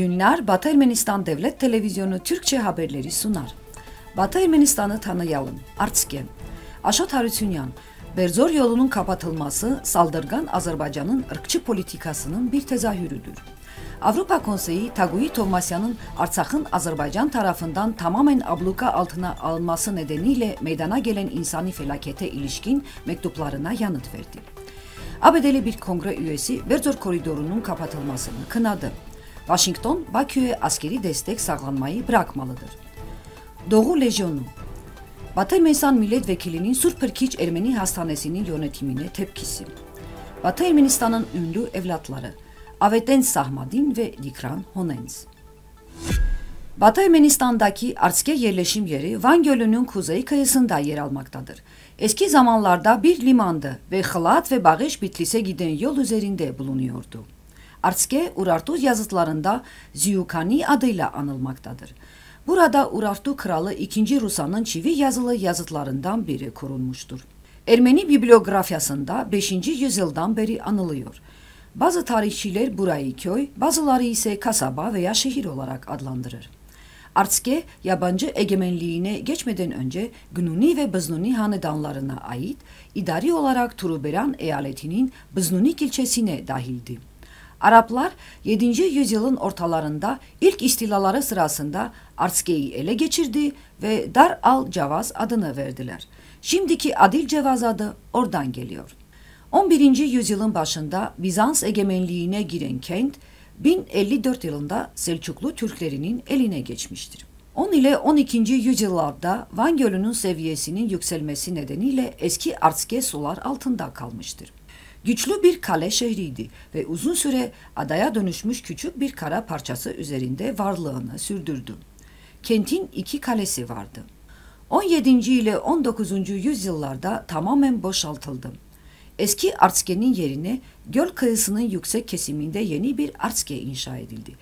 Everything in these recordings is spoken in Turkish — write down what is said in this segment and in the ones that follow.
günler Batı Ermenistan Devlet Televizyonu Türkçe haberleri sunar. Batı Ermenistan'ı tanıyalım. Artske. Aşot Harutyunyan. Berzor yolunun kapatılması saldırgan Azerbaycan'ın ırkçı politikasının bir tezahürüdür. Avrupa Konseyi Tagui Tomasyan'ın Artsak'ın Azerbaycan tarafından tamamen abluka altına alınması nedeniyle meydana gelen insani felakete ilişkin mektuplarına yanıt verdi. ABD'li bir kongre üyesi Berzor koridorunun kapatılmasını kınadı. Washington, Bakü'ye askeri destek sağlanmayı bırakmalıdır. Doğu Lejyonu Batı Mesan Milletvekilinin Surperkiç Ermeni Hastanesi'nin yönetimine tepkisi. Batı Ermenistan'ın ünlü evlatları Aveten Sahmadin ve Dikran Honens. Batı Ermenistan'daki Arske yerleşim yeri Van Gölü'nün kuzey kıyısında yer almaktadır. Eski zamanlarda bir limandı ve Hılat ve Bağış Bitlis'e giden yol üzerinde bulunuyordu. Arske Urartu yazıtlarında Ziyukani adıyla anılmaktadır. Burada Urartu kralı 2. Rusa'nın çivi yazılı yazıtlarından biri korunmuştur. Ermeni bibliografyasında 5. yüzyıldan beri anılıyor. Bazı tarihçiler burayı köy, bazıları ise kasaba veya şehir olarak adlandırır. Artske, yabancı egemenliğine geçmeden önce Gnuni ve Bıznuni hanedanlarına ait idari olarak Turuberan eyaletinin Bıznunik ilçesine dahildi. Araplar 7. yüzyılın ortalarında ilk istilaları sırasında Arskiye'yi ele geçirdi ve Dar al cavaz adını verdiler. Şimdiki Adil Cevaz adı oradan geliyor. 11. yüzyılın başında Bizans egemenliğine giren kent 1054 yılında Selçuklu Türklerinin eline geçmiştir. 10 ile 12. yüzyıllarda Van Gölü'nün seviyesinin yükselmesi nedeniyle eski Artske sular altında kalmıştır. Güçlü bir kale şehriydi ve uzun süre adaya dönüşmüş küçük bir kara parçası üzerinde varlığını sürdürdü. Kentin iki kalesi vardı. 17. ile 19. yüzyıllarda tamamen boşaltıldı. Eski Artsk'e'nin yerine göl kıyısının yüksek kesiminde yeni bir Artsk'e inşa edildi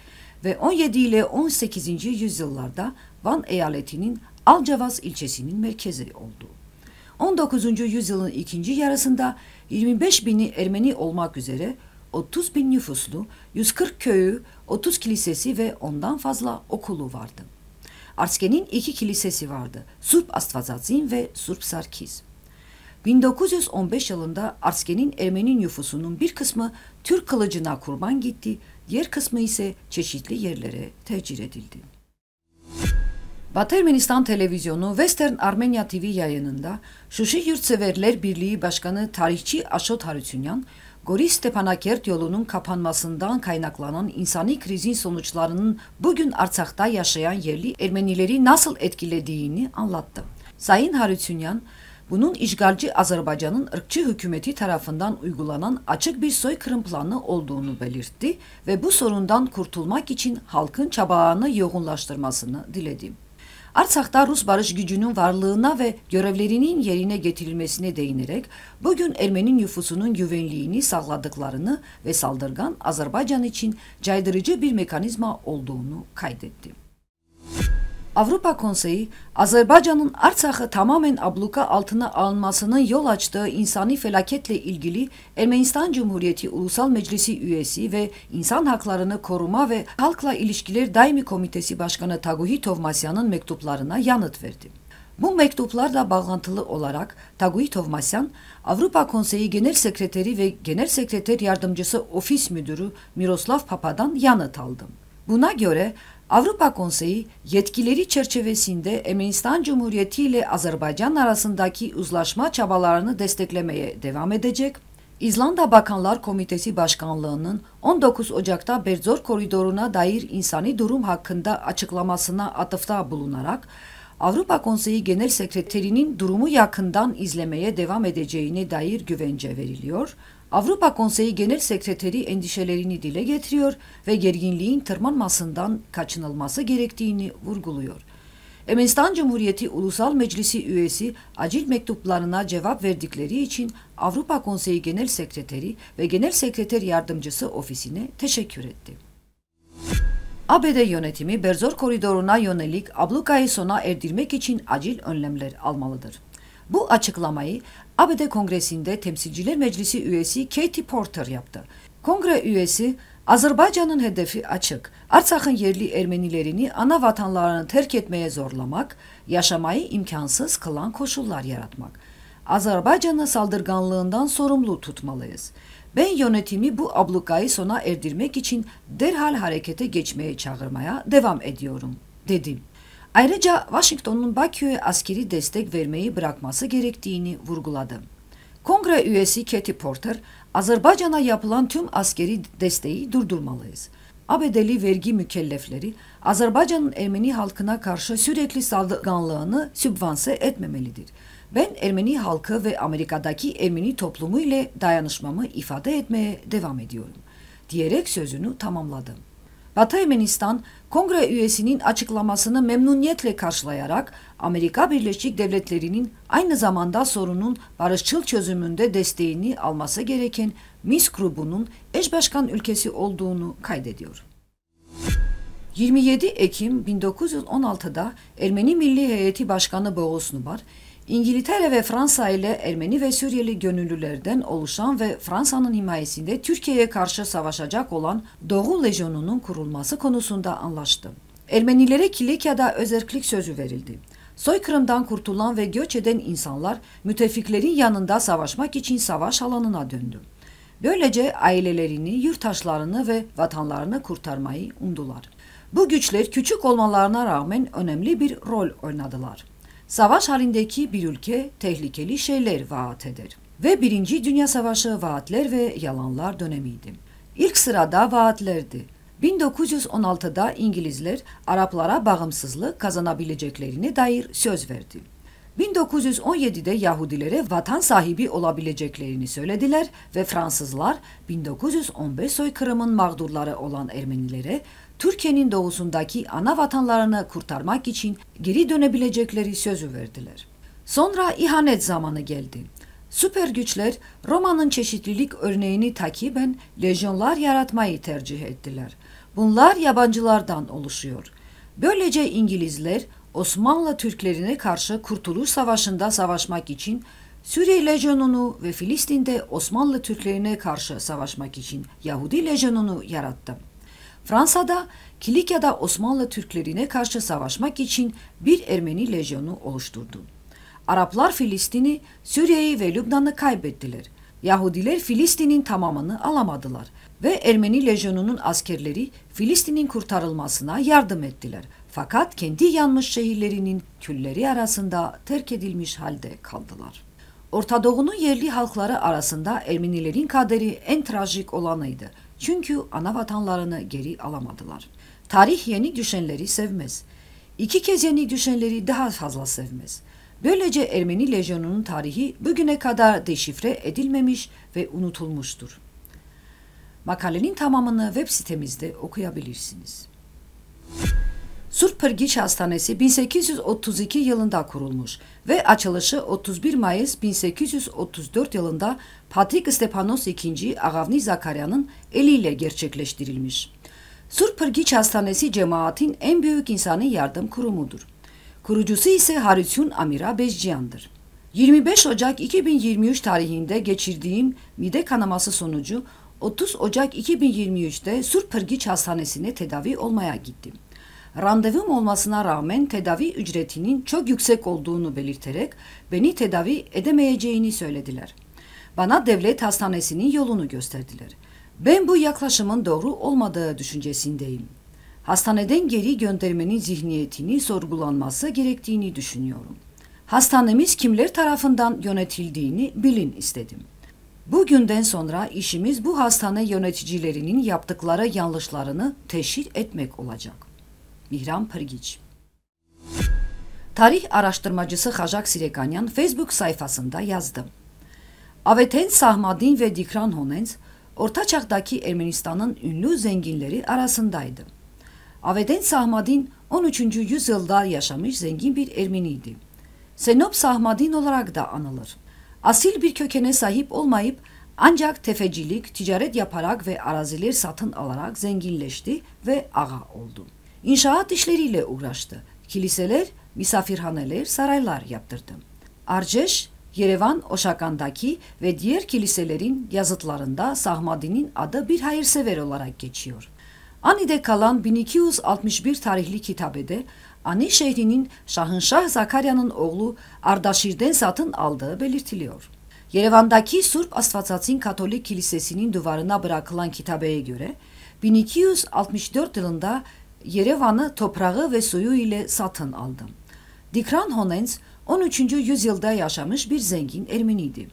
ve 17 ile 18. yüzyıllarda Van eyaletinin Alcavaz ilçesinin merkezi oldu. 19. yüzyılın ikinci yarısında 25 bini Ermeni olmak üzere 30 bin nüfuslu, 140 köyü, 30 kilisesi ve ondan fazla okulu vardı. Arske'nin iki kilisesi vardı. Surp Astvazazin ve Surp Sarkiz. 1915 yılında Arske'nin Ermeni nüfusunun bir kısmı Türk kılıcına kurban gitti, diğer kısmı ise çeşitli yerlere tecir edildi. Batı Ermenistan Televizyonu Western Armenia TV yayınında Şuşi Yurtseverler Birliği Başkanı tarihçi Aşot Harutyunyan, Goris Stepanakert yolunun kapanmasından kaynaklanan insani krizin sonuçlarının bugün Artsak'ta yaşayan yerli Ermenileri nasıl etkilediğini anlattı. Sayın Harutyunyan, bunun işgalci Azerbaycan'ın ırkçı hükümeti tarafından uygulanan açık bir soykırım planı olduğunu belirtti ve bu sorundan kurtulmak için halkın çabalarını yoğunlaştırmasını diledi. Artsak'ta Rus barış gücünün varlığına ve görevlerinin yerine getirilmesine değinerek bugün Ermeni nüfusunun güvenliğini sağladıklarını ve saldırgan Azerbaycan için caydırıcı bir mekanizma olduğunu kaydetti. Avrupa Konseyi, Azerbaycan'ın Artsak'ı tamamen abluka altına almasının yol açtığı insani felaketle ilgili Ermenistan Cumhuriyeti Ulusal Meclisi üyesi ve İnsan Haklarını Koruma ve Halkla İlişkiler Daimi Komitesi Başkanı Taguhitov Tovmasyan'ın mektuplarına yanıt verdi. Bu mektuplarla bağlantılı olarak Taguit Tovmasyan, Avrupa Konseyi Genel Sekreteri ve Genel Sekreter Yardımcısı Ofis Müdürü Miroslav Papa'dan yanıt aldı. Buna göre Avrupa Konseyi yetkileri çerçevesinde Ermenistan Cumhuriyeti ile Azerbaycan arasındaki uzlaşma çabalarını desteklemeye devam edecek. İzlanda Bakanlar Komitesi Başkanlığı'nın 19 Ocak'ta Berzor Koridoru'na dair insani durum hakkında açıklamasına atıfta bulunarak Avrupa Konseyi Genel Sekreterinin durumu yakından izlemeye devam edeceğine dair güvence veriliyor. Avrupa Konseyi Genel Sekreteri endişelerini dile getiriyor ve gerginliğin tırmanmasından kaçınılması gerektiğini vurguluyor. Ermenistan Cumhuriyeti Ulusal Meclisi üyesi acil mektuplarına cevap verdikleri için Avrupa Konseyi Genel Sekreteri ve Genel Sekreter Yardımcısı ofisine teşekkür etti. ABD yönetimi Berzor koridoruna yönelik ablukayı sona erdirmek için acil önlemler almalıdır. Bu açıklamayı ABD Kongresi'nde Temsilciler Meclisi üyesi Katie Porter yaptı. Kongre üyesi Azerbaycan'ın hedefi açık. Artsak'ın yerli Ermenilerini ana vatanlarını terk etmeye zorlamak, yaşamayı imkansız kılan koşullar yaratmak. Azerbaycan'ı saldırganlığından sorumlu tutmalıyız. Ben yönetimi bu ablukayı sona erdirmek için derhal harekete geçmeye çağırmaya devam ediyorum, dedim. Ayrıca Washington'un Bakü'ye askeri destek vermeyi bırakması gerektiğini vurguladı. Kongre üyesi Katie Porter, Azerbaycan'a yapılan tüm askeri desteği durdurmalıyız. ABD'li vergi mükellefleri Azerbaycan'ın Ermeni halkına karşı sürekli saldırganlığını sübvanse etmemelidir. Ben Ermeni halkı ve Amerika'daki Ermeni toplumu ile dayanışmamı ifade etmeye devam ediyorum diyerek sözünü tamamladım. Batı Ermenistan Kongre üyesinin açıklamasını memnuniyetle karşılayarak Amerika Birleşik Devletleri'nin aynı zamanda sorunun barışçıl çözümünde desteğini alması gereken Minsk grubunun eş başkan ülkesi olduğunu kaydediyor. 27 Ekim 1916'da Ermeni Milli Heyeti Başkanı Boğuz Nubar, İngiltere ve Fransa ile Ermeni ve Suriyeli gönüllülerden oluşan ve Fransa'nın himayesinde Türkiye'ye karşı savaşacak olan Doğu Lejyonu'nun kurulması konusunda anlaştı. Ermenilere Kilikya'da özerklik sözü verildi. Soykırımdan kurtulan ve göç eden insanlar müttefiklerin yanında savaşmak için savaş alanına döndü. Böylece ailelerini, yurttaşlarını ve vatanlarını kurtarmayı umdular. Bu güçler küçük olmalarına rağmen önemli bir rol oynadılar savaş halindeki bir ülke tehlikeli şeyler vaat eder. Ve Birinci Dünya Savaşı vaatler ve yalanlar dönemiydi. İlk sırada vaatlerdi. 1916'da İngilizler Araplara bağımsızlık kazanabileceklerine dair söz verdi. 1917'de Yahudilere vatan sahibi olabileceklerini söylediler ve Fransızlar 1915 soykırımın mağdurları olan Ermenilere Türkiye'nin doğusundaki ana vatanlarını kurtarmak için geri dönebilecekleri sözü verdiler. Sonra ihanet zamanı geldi. Süper güçler Roma'nın çeşitlilik örneğini takiben lejyonlar yaratmayı tercih ettiler. Bunlar yabancılardan oluşuyor. Böylece İngilizler Osmanlı Türklerine karşı Kurtuluş Savaşı'nda savaşmak için Suriye Lejyonunu ve Filistin'de Osmanlı Türklerine karşı savaşmak için Yahudi Lejyonunu yarattı. Fransa'da Kilikya'da Osmanlı Türklerine karşı savaşmak için bir Ermeni lejyonu oluşturdu. Araplar Filistin'i, Suriye'yi ve Lübnan'ı kaybettiler. Yahudiler Filistin'in tamamını alamadılar ve Ermeni lejyonunun askerleri Filistin'in kurtarılmasına yardım ettiler. Fakat kendi yanmış şehirlerinin külleri arasında terk edilmiş halde kaldılar. Orta Doğu'nun yerli halkları arasında Ermenilerin kaderi en trajik olanıydı. Çünkü ana vatanlarını geri alamadılar. Tarih yeni düşenleri sevmez. İki kez yeni düşenleri daha fazla sevmez. Böylece Ermeni lejyonunun tarihi bugüne kadar deşifre edilmemiş ve unutulmuştur. Makalenin tamamını web sitemizde okuyabilirsiniz. Surp Pırgiç Hastanesi 1832 yılında kurulmuş ve açılışı 31 Mayıs 1834 yılında Patrik Stepanos II. Agavni Zakarya'nın eliyle gerçekleştirilmiş. Surp Pırgiç Hastanesi cemaatin en büyük insani yardım kurumudur. Kurucusu ise Harisyun Amira Bezciyan'dır. 25 Ocak 2023 tarihinde geçirdiğim mide kanaması sonucu 30 Ocak 2023'te Surp Pırgiç Hastanesi'ne tedavi olmaya gittim. Randevum olmasına rağmen tedavi ücretinin çok yüksek olduğunu belirterek beni tedavi edemeyeceğini söylediler. Bana devlet hastanesinin yolunu gösterdiler. Ben bu yaklaşımın doğru olmadığı düşüncesindeyim. Hastaneden geri göndermenin zihniyetini sorgulanması gerektiğini düşünüyorum. Hastanemiz kimler tarafından yönetildiğini bilin istedim. Bugünden sonra işimiz bu hastane yöneticilerinin yaptıkları yanlışlarını teşhir etmek olacak. Mihran Pırgiç. Tarih araştırmacısı Hacak Sirekanyan Facebook sayfasında yazdı. Aveten Sahmadin ve Dikran Honens, Ortaçak'taki Ermenistan'ın ünlü zenginleri arasındaydı. Aveten Sahmadin 13. yüzyılda yaşamış zengin bir Ermeniydi. Senop Sahmadin olarak da anılır. Asil bir kökene sahip olmayıp ancak tefecilik, ticaret yaparak ve araziler satın alarak zenginleşti ve ağa oldu. İnşaat işleriyle uğraştı. Kiliseler, misafirhaneler, saraylar yaptırdı. Arceş, Yerevan Oşakan'daki ve diğer kiliselerin yazıtlarında Sahmadi'nin adı bir hayırsever olarak geçiyor. Ani'de kalan 1261 tarihli kitabede Ani şehrinin Şahınşah Zakarya'nın oğlu Ardaşir'den satın aldığı belirtiliyor. Yerevan'daki Surp Asfatsat'in Katolik Kilisesi'nin duvarına bırakılan kitabeye göre 1264 yılında Yerevan'ı toprağı ve suyu ile satın aldım. Dikran Honens 13. yüzyılda yaşamış bir zengin Ermeniydi.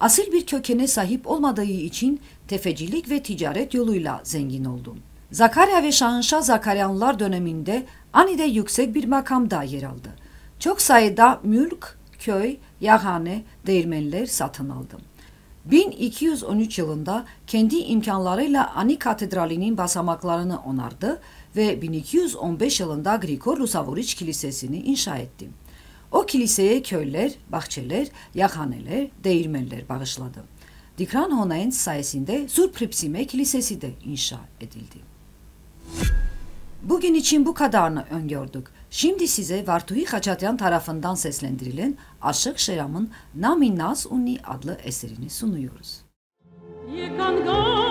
Asil bir kökene sahip olmadığı için tefecilik ve ticaret yoluyla zengin oldum. Zakarya ve Şahinşah Zakaryanlar döneminde anide yüksek bir makamda yer aldı. Çok sayıda mülk, köy, yahane, değirmenler satın aldım. 1213 yılında kendi imkanlarıyla Ani Katedrali'nin basamaklarını onardı ve 1215 yılında Grigor Lusavoriç Kilisesi'ni inşa etti. O kiliseye köyler, bahçeler, yakhaneler, değirmenler bağışladı. Dikran Honayent sayesinde Surpripsime Kilisesi de inşa edildi. Bugün için bu kadarını öngördük. Şimdi size Vartuhi Haçatyan tarafından seslendirilen Aşık Şeram'ın Naminaz Uni adlı eserini sunuyoruz. Yıkangan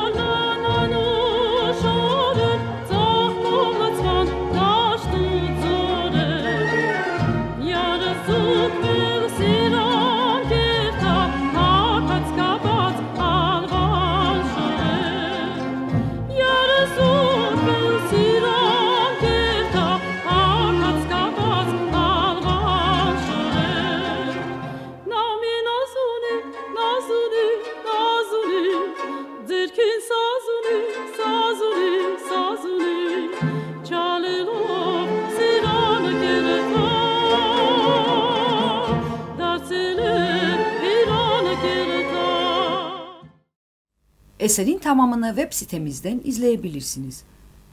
Eserin tamamını web sitemizden izleyebilirsiniz.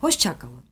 Hoşçakalın.